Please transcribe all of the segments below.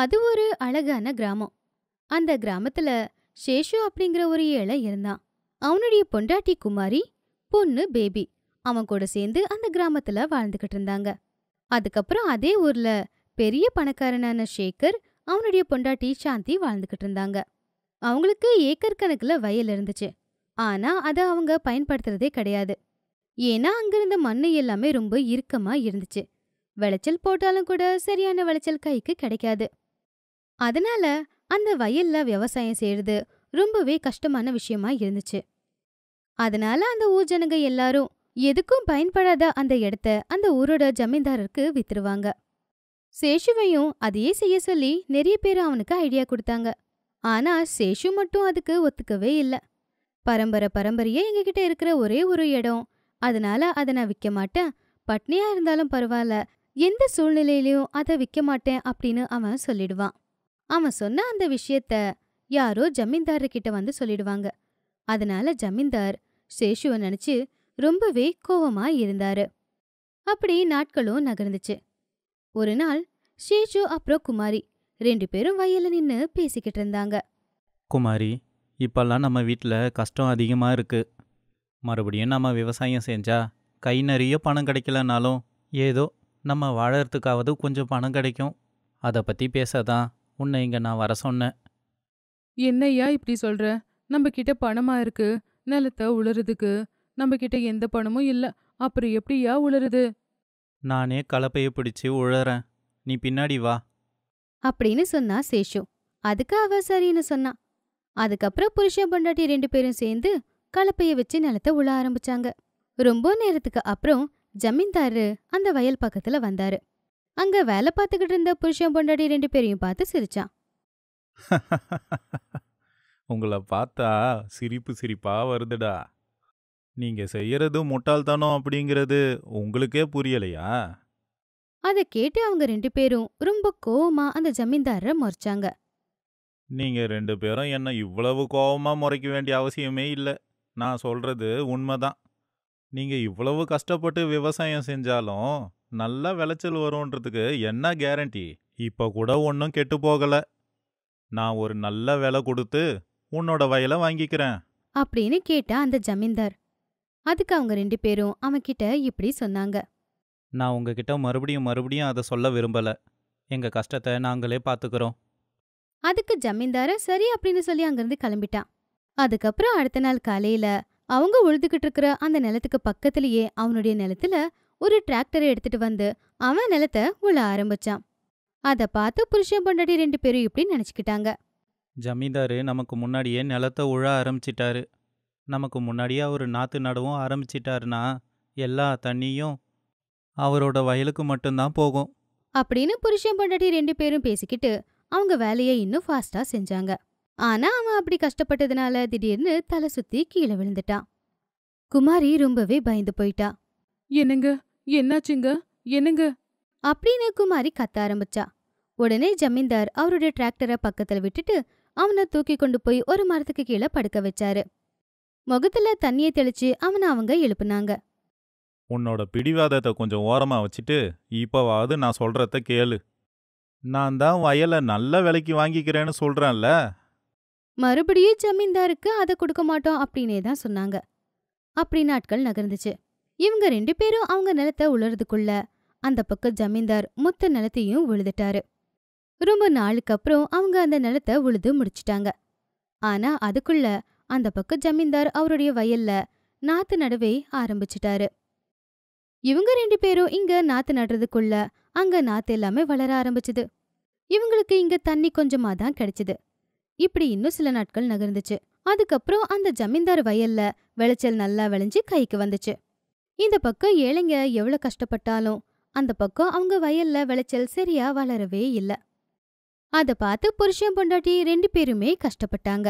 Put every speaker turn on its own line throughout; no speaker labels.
அது ஒரு அழகான கிராமம் அந்த கிராமத்துல சேஷு அப்படிங்கிற ஒரு ஏழை இருந்தான் அவனுடைய பொண்டாட்டி குமாரி பொண்ணு பேபி அவன் கூட சேர்ந்து அந்த கிராமத்துல வாழ்ந்துகிட்டு இருந்தாங்க அதுக்கப்புறம் அதே ஊர்ல பெரிய பணக்காரனான ஷேகர் அவனுடைய பொண்டாட்டி சாந்தி வாழ்ந்துகிட்டு இருந்தாங்க அவங்களுக்கு ஏக்கர் கணக்குல வயல் இருந்துச்சு ஆனா அதை அவங்க பயன்படுத்துறதே கிடையாது ஏன்னா அங்கிருந்த மண்ணு எல்லாமே ரொம்ப இறுக்கமா இருந்துச்சு விளைச்சல் போட்டாலும் கூட சரியான விளைச்சல் கைக்கு கிடைக்காது அதனால அந்த வயல்ல விவசாயம் செய்யறது ரொம்பவே கஷ்டமான விஷயமா இருந்துச்சு அதனால அந்த ஊர் ஜனங்க எல்லாரும் எதுக்கும் பயன்படாத அந்த இடத்த அந்த ஊரோட ஜமீன்தாரருக்கு வித்துருவாங்க சேஷுவையும் அதையே செய்ய சொல்லி நிறைய பேர் அவனுக்கு ஐடியா கொடுத்தாங்க ஆனா சேஷு மட்டும் அதுக்கு ஒத்துக்கவே இல்லை பரம்பரை பரம்பரையே எங்ககிட்ட இருக்கிற ஒரே ஒரு இடம் அதனால அதை நான் விற்க மாட்டேன் பட்னியா இருந்தாலும் பரவாயில்ல எந்த சூழ்நிலையிலையும் அதை விற்க மாட்டேன் அப்படின்னு அவன் சொல்லிடுவான் அவன் சொன்ன அந்த விஷயத்த யாரோ ஜமீன்தார்கிட்ட வந்து சொல்லிடுவாங்க அதனால ஜமீன்தார் சேஷுவை நினைச்சு ரொம்பவே கோவமா இருந்தாரு அப்படி நாட்களும் நகர்ந்துச்சு ஒரு நாள் ஷேஷு அப்புறம் குமாரி ரெண்டு பேரும் வயல நின்னு பேசிக்கிட்டு இருந்தாங்க
குமாரி இப்பெல்லாம் நம்ம வீட்டில் கஷ்டம் அதிகமாக இருக்கு மறுபடியும் நம்ம விவசாயம் செஞ்சா கை நிறைய பணம் கிடைக்கலனாலும் ஏதோ நம்ம வாழறதுக்காவது கொஞ்சம் பணம் கிடைக்கும் அதை பற்றி பேசதான் உன்னை இங்க நான் வர சொன்னேன்
என்னையா இப்படி சொல்ற நம்ம கிட்ட பணமா இருக்கு நிலத்தை உளுறதுக்கு நம்ம கிட்ட எந்த பணமும் இல்ல அப்புறம் எப்படியா உளுறது
நானே கலப்பைய பிடிச்சு உழறேன் நீ பின்னாடி வா
அப்படின்னு சொன்னா சேஷு அதுக்கு அவ சரின்னு சொன்னா அதுக்கப்புறம் புருஷன் பொண்டாட்டி ரெண்டு பேரும் சேர்ந்து கலப்பைய வச்சு நிலத்தை உழ ஆரம்பிச்சாங்க ரொம்ப நேரத்துக்கு அப்புறம் ஜமீன்தாரு அந்த வயல் பக்கத்துல வந்தாரு அங்க வேலை பார்த்துக்கிட்டு இருந்த புருஷன் பொண்டாடி ரெண்டு பேரையும் பார்த்து சிரிச்சான்
உங்களை பார்த்தா சிரிப்பு சிரிப்பா வருதுடா நீங்க செய்யறது முட்டாள்தானோ அப்படிங்கிறது உங்களுக்கே புரியலையா
அதை கேட்டு அவங்க ரெண்டு பேரும் ரொம்ப கோவமா அந்த ஜமீன்தாரரை முறைச்சாங்க
நீங்க ரெண்டு பேரும் என்ன இவ்வளவு கோவமா முறைக்க வேண்டிய அவசியமே இல்லை நான் சொல்றது உண்மைதான் நீங்க இவ்வளவு கஷ்டப்பட்டு விவசாயம் செஞ்சாலும் நல்ல விளைச்சல் வரும்ன்றதுக்கு என்ன கேரண்டி இப்போ கூட ஒன்றும் கெட்டு போகல நான் ஒரு நல்ல விலை கொடுத்து உன்னோட வயலை வாங்கிக்கிறேன்
அப்படின்னு கேட்ட அந்த ஜமீன்தார் அதுக்கு அவங்க ரெண்டு பேரும் அவன்கிட்ட இப்படி சொன்னாங்க
நான் உங்ககிட்ட மறுபடியும் மறுபடியும் அதை சொல்ல விரும்பல எங்க கஷ்டத்தை நாங்களே பாத்துக்கிறோம்
அதுக்கு ஜமீன்தார சரி அப்படின்னு சொல்லி அங்கிருந்து கிளம்பிட்டான் அதுக்கப்புறம் அடுத்த நாள் காலையில அவங்க உழுதுகிட்டு இருக்கிற அந்த நிலத்துக்கு பக்கத்திலேயே அவனுடைய நிலத்துல ஒரு டிராக்டரை எடுத்துட்டு வந்து அவன் நிலத்தை உள்ள ஆரம்பிச்சான் அதை பார்த்து புருஷன் பொண்டாட்டி ரெண்டு பேரும் இப்படி நினச்சிக்கிட்டாங்க
ஜமீன்தாரு நமக்கு முன்னாடியே நிலத்தை உழ ஆரம்பிச்சிட்டாரு நமக்கு முன்னாடியே அவர் நாற்று நடவும் ஆரம்பிச்சிட்டாருனா எல்லா தண்ணியும் அவரோட வயலுக்கு மட்டும்தான் போகும்
அப்படின்னு புருஷன் பொண்டாட்டி ரெண்டு பேரும் பேசிக்கிட்டு அவங்க வேலையை இன்னும் ஃபாஸ்டா செஞ்சாங்க ஆனா அவன் அப்படி கஷ்டப்பட்டதுனால திடீர்னு தலை சுத்தி கீழே விழுந்துட்டான் குமாரி ரொம்பவே பயந்து போயிட்டா என்னங்க என்னாச்சுங்க என்னங்க அப்படின்னு குமாரி கத்த ஆரம்பிச்சா உடனே ஜமீன்தார் அவருடைய டிராக்டரை பக்கத்துல விட்டுட்டு அவனை தூக்கி கொண்டு போய் ஒரு மரத்துக்கு கீழே படுக்க வச்சாரு முகத்துல தண்ணியை தெளிச்சு அவனை அவங்க எழுப்புனாங்க
உன்னோட பிடிவாதத்தை கொஞ்சம் ஓரமா வச்சுட்டு இப்போவாவது நான் சொல்றத கேளு நான் தான் வயலை நல்ல விலைக்கு வாங்கிக்கிறேன்னு சொல்றேன்ல
மறுபடியும் ஜமீன்தாருக்கு அதை கொடுக்க மாட்டோம் அப்படின்னே தான் சொன்னாங்க அப்படி நாட்கள் நகர்ந்துச்சு இவங்க ரெண்டு பேரும் அவங்க நிலத்தை உழறதுக்குள்ள அந்த பக்கம் ஜமீன்தார் மொத்த நிலத்தையும் உழுதுட்டாரு ரொம்ப நாளுக்கு அப்புறம் அவங்க அந்த நிலத்தை உழுது முடிச்சிட்டாங்க ஆனா அதுக்குள்ள அந்த பக்கம் ஜமீன்தார் அவருடைய வயல்ல நாத்து நடவே ஆரம்பிச்சிட்டாரு இவங்க ரெண்டு பேரும் இங்க நாத்து நடுறதுக்குள்ள அங்க நாத்து எல்லாமே வளர ஆரம்பிச்சது இவங்களுக்கு இங்க தண்ணி கொஞ்சமா தான் கிடைச்சது இப்படி இன்னும் சில நாட்கள் நகர்ந்துச்சு அதுக்கப்புறம் அந்த ஜமீன்தார் வயல்ல விளைச்சல் நல்லா விளைஞ்சு கைக்கு வந்துச்சு இந்த பக்கம் ஏழைங்க எவ்வளோ கஷ்டப்பட்டாலும் அந்த பக்கம் அவங்க வயல்ல விளைச்சல் சரியா வளரவே இல்லை அதை பார்த்து புருஷன் பொண்டாட்டி ரெண்டு பேருமே
கஷ்டப்பட்டாங்க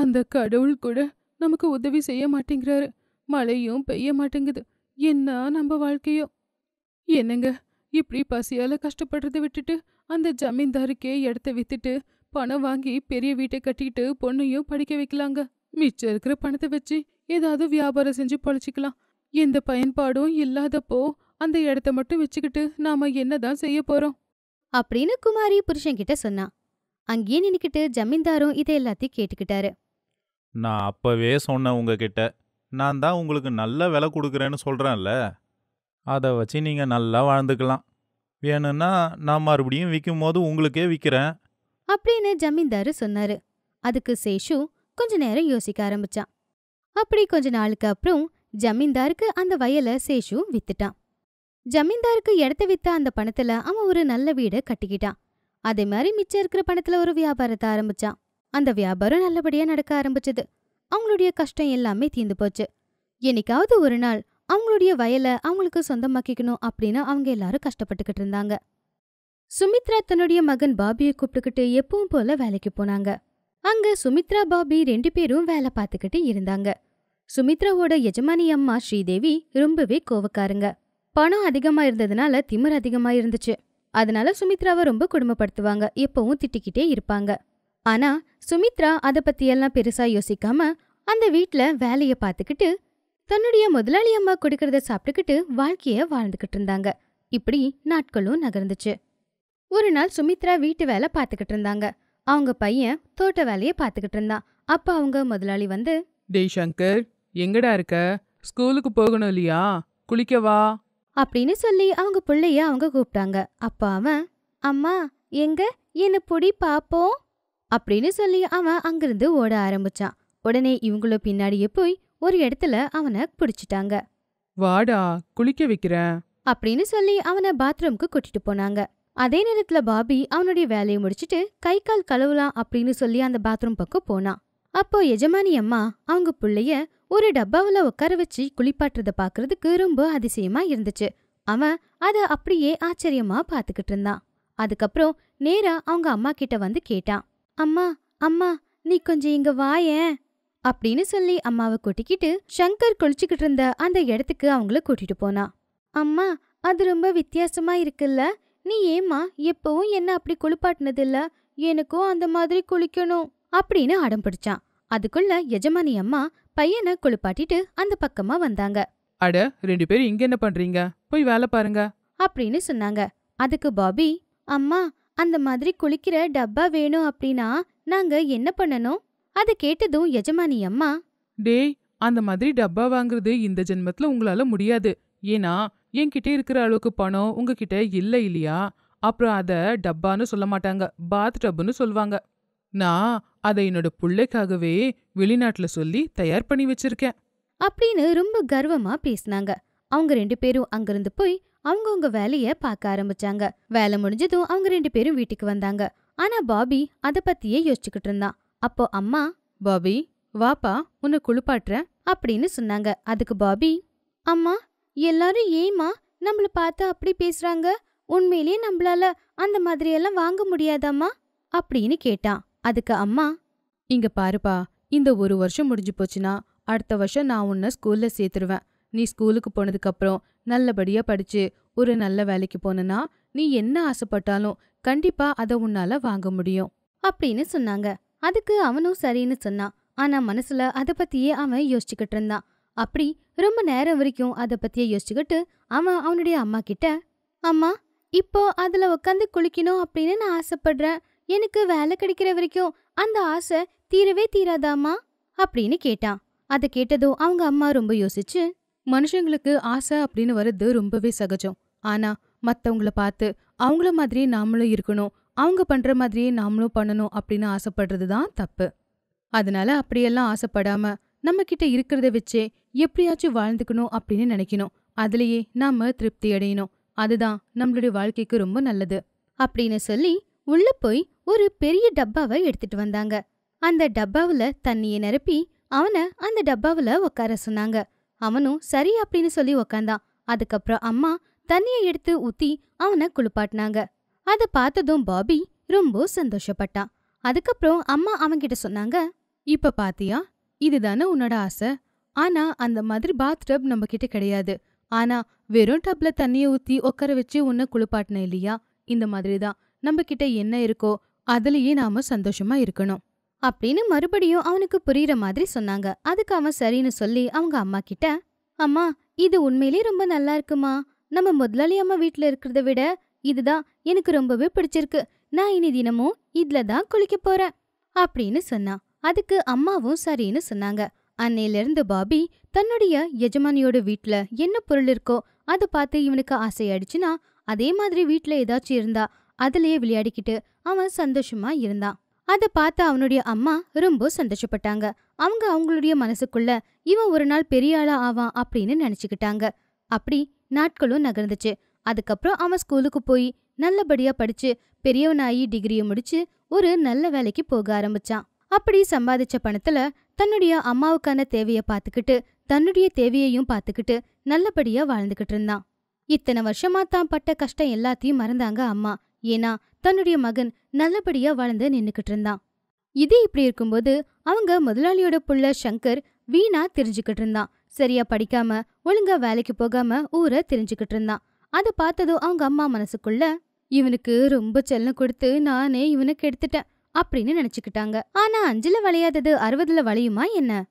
அந்த கடவுள் கூட நமக்கு உதவி செய்ய மாட்டேங்கிறாரு மழையும் பெய்ய மாட்டேங்குது என்ன நம்ம வாழ்க்கையோ என்னங்க இப்படி பசியால கஷ்டப்படுறத விட்டுட்டு அந்த ஜமீன்தாருக்கே இடத்த வித்துட்டு பணம் வாங்கி பெரிய வீட்டை கட்டிக்கிட்டு பொண்ணையும் படிக்க வைக்கலாங்க மிச்சம் இருக்கிற பணத்தை வச்சு ஏதாவது வியாபாரம் செஞ்சு பழச்சிக்கலாம் எந்த பயன்பாடும் இல்லாதப்போ அந்த இடத்த மட்டும் வச்சுக்கிட்டு நாம என்னதான் செய்ய போறோம் அப்படின்னு குமாரி புருஷன்கிட்ட சொன்னா அங்கேயே நின்னுக்கிட்டு
ஜமீன்தாரும் இதை எல்லாத்தையும் கேட்டுக்கிட்டாரு
நான் அப்பவே சொன்னேன் உங்ககிட்ட நான் தான் உங்களுக்கு நல்ல விலை கொடுக்குறேன்னு சொல்றேன்ல அதை வச்சு நீங்க நல்லா வாழ்ந்துக்கலாம் வேணும்னா நான் மறுபடியும் விற்கும் போது உங்களுக்கே விற்கிறேன்
அப்படின்னு ஜமீன்தாரு சொன்னாரு அதுக்கு சேஷு கொஞ்ச நேரம் யோசிக்க ஆரம்பிச்சான் அப்படி கொஞ்ச நாளுக்கு அப்புறம் ஜமீன்தாருக்கு அந்த வயலை சேஷு வித்துட்டான் ஜமீன்தாருக்கு இடத்த வித்த அந்த பணத்துல அவன் ஒரு நல்ல வீடை கட்டிக்கிட்டான் அதே மாதிரி மிச்சம் இருக்கிற பணத்துல ஒரு வியாபாரத்தை ஆரம்பிச்சான் அந்த வியாபாரம் நல்லபடியா நடக்க ஆரம்பிச்சது அவங்களுடைய கஷ்டம் எல்லாமே தீந்து போச்சு என்னைக்காவது ஒரு நாள் அவங்களுடைய வயலை அவங்களுக்கு சொந்தமாக்கிக்கணும் அப்படின்னு அவங்க எல்லாரும் கஷ்டப்பட்டுக்கிட்டு இருந்தாங்க சுமித்ரா தன்னுடைய மகன் பாபியை கூப்பிட்டுக்கிட்டு எப்பவும் போல வேலைக்கு போனாங்க அங்க சுமித்ரா பாபி ரெண்டு பேரும் வேலை பார்த்துக்கிட்டு இருந்தாங்க சுமித்ராவோட எஜமானி அம்மா ஸ்ரீதேவி ரொம்பவே கோவக்காருங்க பணம் அதிகமா இருந்ததுனால திமிர் அதிகமா இருந்துச்சு அதனால சுமித்ராவை ரொம்ப குடும்பப்படுத்துவாங்க எப்பவும் திட்டிக்கிட்டே இருப்பாங்க ஆனா சுமித்ரா அதை பத்தியெல்லாம் பெருசா யோசிக்காம அந்த வீட்ல வேலைய பார்த்துக்கிட்டு தன்னுடைய முதலாளி அம்மா கொடுக்கறத சாப்பிட்டுக்கிட்டு வாழ்க்கைய வாழ்ந்துகிட்டு இருந்தாங்க இப்படி நாட்களும் நகர்ந்துச்சு ஒரு நாள் சுமித்ரா வீட்டு வேலை பார்த்துக்கிட்டு இருந்தாங்க அவங்க பையன் தோட்ட வேலையை பார்த்துக்கிட்டு இருந்தான் அப்ப அவங்க முதலாளி வந்து
ஜெய்சங்கர் எங்கடா இருக்க ஸ்கூலுக்கு போகணும் இல்லையா குளிக்கவா
அப்படின்னு சொல்லி அவங்க பிள்ளைய அவங்க கூப்பிட்டாங்க அப்ப அவன் அம்மா எங்க என்ன பொடி பாப்போம் அப்படின்னு சொல்லி அவன் அங்கிருந்து ஓட ஆரம்பிச்சான் உடனே இவங்கள பின்னாடியே போய் ஒரு இடத்துல அவனை பிடிச்சிட்டாங்க
வாடா குளிக்க வைக்கிறேன்
அப்படின்னு சொல்லி அவனை பாத்ரூம்க்கு கூட்டிட்டு போனாங்க அதே நேரத்துல பாபி அவனுடைய வேலையை முடிச்சிட்டு கை கால் கழுவலாம் அப்படின்னு சொல்லி அந்த பாத்ரூம் பக்கம் போனான் அப்போ எஜமானி அம்மா அவங்க பிள்ளைய ஒரு டப்பாவில் உட்கார வச்சு குளிப்பாட்டுறதை பார்க்கறதுக்கு ரொம்ப அதிசயமா இருந்துச்சு அவன் அதை அப்படியே ஆச்சரியமா பார்த்துக்கிட்டு இருந்தான் அதுக்கப்புறம் நேரா அவங்க அம்மா கிட்ட வந்து கேட்டான் அம்மா அம்மா நீ கொஞ்சம் இங்க வாயேன் அப்படின்னு சொல்லி அம்மாவை கொட்டிக்கிட்டு சங்கர் குளிச்சுக்கிட்டு இருந்த அந்த இடத்துக்கு அவங்கள கூட்டிட்டு போனான் அம்மா அது ரொம்ப வித்தியாசமா இருக்குல்ல நீ ஏமா எப்பவும் என்ன அப்படி குளிப்பாட்டினதில்ல எனக்கும் அந்த மாதிரி குளிக்கணும் அப்படின்னு அடம் பிடிச்சான் அதுக்குள்ள எஜமானி அம்மா பையனை குளிப்பாட்டிட்டு அந்த பக்கமா வந்தாங்க
அட ரெண்டு பேரும் இங்க என்ன பண்றீங்க
போய் வேலை பாருங்க அப்படின்னு சொன்னாங்க அதுக்கு பாபி அம்மா அந்த மாதிரி குளிக்கிற டப்பா வேணும் அப்படின்னா நாங்க என்ன பண்ணனும் அது கேட்டதும் எஜமானி அம்மா
டேய் அந்த மாதிரி டப்பா வாங்குறது இந்த ஜென்மத்துல உங்களால முடியாது ஏன்னா என்கிட்ட இருக்கிற அளவுக்கு பணம் உங்ககிட்ட இல்ல இல்லையா அப்புறம் அத டப்பான்னு சொல்ல மாட்டாங்க பாத் டப்புன்னு சொல்லுவாங்க நான் அதை என்னோட புள்ளைக்காகவே வெளிநாட்டுல சொல்லி தயார் பண்ணி வச்சிருக்கேன் அப்படின்னு
ரொம்ப கர்வமா பேசினாங்க அவங்க ரெண்டு பேரும் அங்கிருந்து போய் அவங்கவுங்க வேலைய பார்க்க ஆரம்பிச்சாங்க வேலை முடிஞ்சதும் அவங்க ரெண்டு பேரும் வீட்டுக்கு வந்தாங்க ஆனா பாபி அத பத்தியே யோசிச்சுக்கிட்டு இருந்தான் அப்போ அம்மா பாபி வாப்பா உன்னை குளிப்பாட்டுறேன் அப்படின்னு சொன்னாங்க அதுக்கு பாபி அம்மா எல்லாரும் ஏமா நம்மள பார்த்து அப்படி பேசுறாங்க உண்மையிலேயே நம்மளால அந்த மாதிரியெல்லாம் வாங்க முடியாதாம்மா அப்படின்னு கேட்டான் அதுக்கு அம்மா இங்க பாருப்பா இந்த ஒரு வருஷம் முடிஞ்சு போச்சுன்னா அடுத்த வருஷம் நான் உன்னை ஸ்கூல்ல சேர்த்துருவேன் நீ ஸ்கூலுக்கு போனதுக்கப்புறம் நல்லபடியா படிச்சு ஒரு நல்ல வேலைக்கு போனா நீ என்ன ஆசைப்பட்டாலும் கண்டிப்பா அதை உன்னால வாங்க முடியும் அப்படின்னு சொன்னாங்க அதுக்கு அவனும் சரின்னு சொன்னான் ஆனா மனசுல அதை பத்தியே அவன் யோசிச்சுக்கிட்டு இருந்தான் அப்படி ரொம்ப நேரம் வரைக்கும் அதை பத்தியே யோசிச்சுக்கிட்டு அவன் அவனுடைய அம்மா கிட்ட அம்மா இப்போ அதுல உட்காந்து குளிக்கணும் அப்படின்னு நான் ஆசைப்படுறேன் எனக்கு வேலை கிடைக்கிற வரைக்கும் அந்த ஆசை தீரவே தீராதாமா அப்படின்னு கேட்டான் அதை கேட்டதும் அவங்க அம்மா ரொம்ப யோசிச்சு மனுஷங்களுக்கு ஆசை அப்படின்னு வர்றது ரொம்பவே சகஜம் ஆனா மற்றவங்கள பார்த்து அவங்கள மாதிரியே நாமளும் இருக்கணும் அவங்க பண்ற மாதிரியே நாமளும் பண்ணணும் அப்படின்னு ஆசைப்படுறது தான் தப்பு அதனால அப்படியெல்லாம் ஆசைப்படாம நம்ம கிட்ட இருக்கிறத வச்சே எப்படியாச்சும் வாழ்ந்துக்கணும் அப்படின்னு நினைக்கணும் அதுலயே நாம திருப்தி அடையணும் அதுதான் நம்மளுடைய வாழ்க்கைக்கு ரொம்ப நல்லது அப்படின்னு சொல்லி உள்ள போய் ஒரு பெரிய டப்பாவை எடுத்துட்டு வந்தாங்க அந்த டப்பாவில் தண்ணியை நிரப்பி அவனை அந்த டப்பாவில் உட்கார சொன்னாங்க அவனும் சரி அப்படின்னு சொல்லி உக்காந்தான் அதுக்கப்புறம் அம்மா தண்ணியை எடுத்து ஊற்றி அவனை குளிப்பாட்டினாங்க அதை பார்த்ததும் பாபி ரொம்ப சந்தோஷப்பட்டான் அதுக்கப்புறம் அம்மா அவன்கிட்ட சொன்னாங்க இப்ப பாத்தியா இதுதானே உன்னோட ஆசை ஆனா அந்த மாதிரி பாத் டப் நம்ம கிட்ட கிடையாது ஆனா வெறும் டப்ல தண்ணியை ஊத்தி உட்கார வச்சு உன்னை குளிப்பாட்டின இல்லையா இந்த மாதிரி தான் நம்ம கிட்ட என்ன இருக்கோ அதுலேயே நாம சந்தோஷமா இருக்கணும் அப்படின்னு மறுபடியும் அவனுக்கு புரியுற மாதிரி சொன்னாங்க அதுக்கு அவன் சரின்னு சொல்லி அவங்க அம்மா கிட்ட அம்மா இது உண்மையிலே ரொம்ப நல்லா இருக்குமா நம்ம முதலாளி அம்மா வீட்டில் இருக்கிறத விட இதுதான் எனக்கு ரொம்பவே பிடிச்சிருக்கு நான் இனி தினமும் இதுல தான் குளிக்க போறேன் அப்படின்னு சொன்னான் அதுக்கு அம்மாவும் சரின்னு சொன்னாங்க அன்னையிலிருந்து பாபி தன்னுடைய எஜமானியோட வீட்ல என்ன பொருள் இருக்கோ அதை பார்த்து இவனுக்கு ஆசையாயிடுச்சுன்னா அதே மாதிரி வீட்டில் ஏதாச்சும் இருந்தா அதுலயே விளையாடிக்கிட்டு அவன் சந்தோஷமா இருந்தான் அதை பார்த்த அவனுடைய அம்மா ரொம்ப சந்தோஷப்பட்டாங்க அவங்க அவங்களுடைய மனசுக்குள்ள இவன் ஒரு நாள் பெரிய ஆளா ஆவான் அப்படின்னு நினைச்சுக்கிட்டாங்க அப்படி நாட்களும் நகர்ந்துச்சு அதுக்கப்புறம் அவன் ஸ்கூலுக்கு போய் நல்லபடியா படிச்சு பெரியவனாயி டிகிரியை முடிச்சு ஒரு நல்ல வேலைக்கு போக ஆரம்பிச்சான் அப்படி சம்பாதிச்ச பணத்துல தன்னுடைய அம்மாவுக்கான தேவையை பார்த்துக்கிட்டு தன்னுடைய தேவையையும் பார்த்துக்கிட்டு நல்லபடியா வாழ்ந்துகிட்டு இருந்தான் இத்தனை வருஷமா தான் பட்ட கஷ்டம் எல்லாத்தையும் மறந்தாங்க அம்மா ஏன்னா தன்னுடைய மகன் நல்லபடியா வளர்ந்து நின்னுக்கிட்டு இருந்தான் இது இப்படி இருக்கும்போது அவங்க முதலாளியோட புள்ள சங்கர் வீணா தெரிஞ்சுக்கிட்டு இருந்தான் சரியா படிக்காம ஒழுங்கா வேலைக்கு போகாம ஊரை தெரிஞ்சுக்கிட்டு இருந்தான் அதை பார்த்ததும் அவங்க அம்மா மனசுக்குள்ள இவனுக்கு ரொம்ப செல்லம் கொடுத்து நானே இவனுக்கு எடுத்துட்டேன் அப்படின்னு நினைச்சுக்கிட்டாங்க ஆனா அஞ்சுல வளையாதது அறுபதுல வளையுமா என்ன